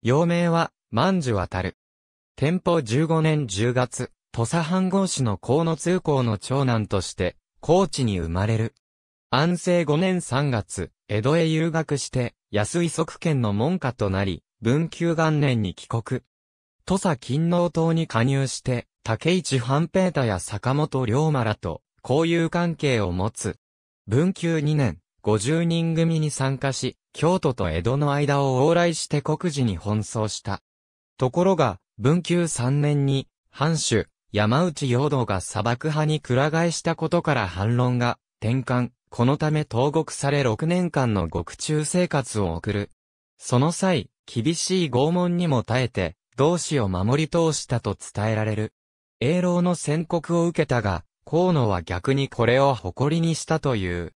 幼名は、万寿渡る。天保15年10月、土佐藩郷市の河野通行の長男として、高知に生まれる。安政5年3月、江戸へ遊学して、安井側権の門下となり、文久元年に帰国。土佐勤王党に加入して、竹市半平太や坂本龍馬らと、交友関係を持つ。文久2年、50人組に参加し、京都と江戸の間を往来して国事に奔走した。ところが、文久3年に、藩主、山内陽道が砂漠派にくら替えしたことから反論が、転換、このため投獄され6年間の獄中生活を送る。その際、厳しい拷問にも耐えて、同志を守り通したと伝えられる。英老の宣告を受けたが、河野は逆にこれを誇りにしたという。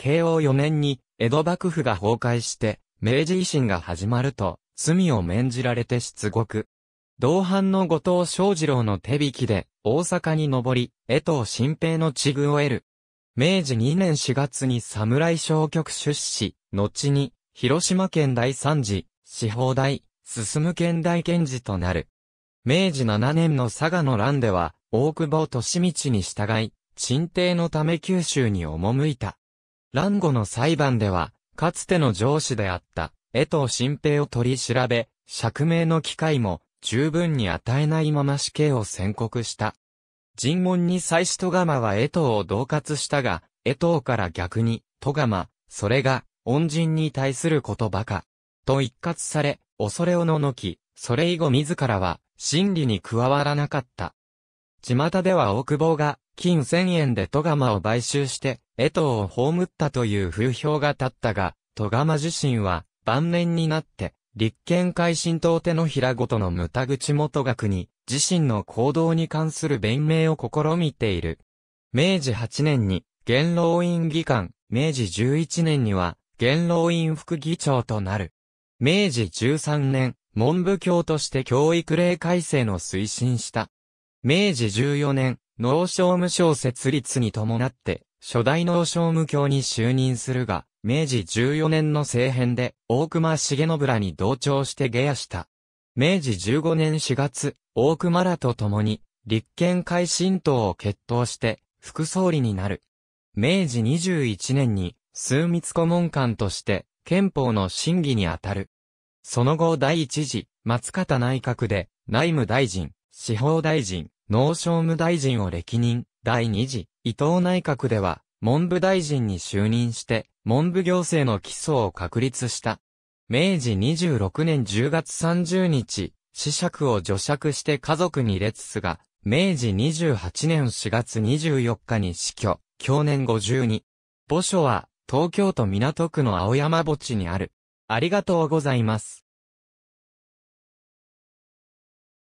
慶応4年に、江戸幕府が崩壊して、明治維新が始まると、罪を免じられて出国。同伴の後藤昭二郎の手引きで、大阪に上り、江藤新平の地遇を得る。明治2年4月に侍小局出資、後に、広島県第三次、司法大、進む県大検事となる。明治7年の佐賀の乱では、大久保利道に従い、鎮定のため九州に赴いた。乱語の裁判では、かつての上司であった、江藤新平を取り調べ、釈明の機会も十分に与えないまま死刑を宣告した。尋問に際し戸釜は江藤を恫喝したが、江藤から逆に、戸釜、それが、恩人に対することばか。と一括され、恐れをののき、それ以後自らは、真理に加わらなかった。巷では大久保が、金千円で戸釜を買収して、江藤を葬ったという風評が立ったが、戸釜自身は、晩年になって、立憲改進党手のひらごとの牟田口元学に、自身の行動に関する弁明を試みている。明治8年に、元老院議官、明治11年には、元老院副議長となる。明治13年、文部教として教育令改正の推進した。明治14年、農商務省設立に伴って、初代農商務卿に就任するが、明治14年の政変で、大隈重信らに同調して下野した。明治15年4月、大隈らと共に、立憲会新党を決闘して、副総理になる。明治21年に、枢密顧問官として、憲法の審議にあたる。その後第一次、松方内閣で、内務大臣、司法大臣、農商務大臣を歴任、第二次、伊藤内閣では、文部大臣に就任して、文部行政の基礎を確立した。明治26年10月30日、子爵を除釈して家族に列すが、明治28年4月24日に死去、去年52。墓所は、東京都港区の青山墓地にある。ありがとうございます。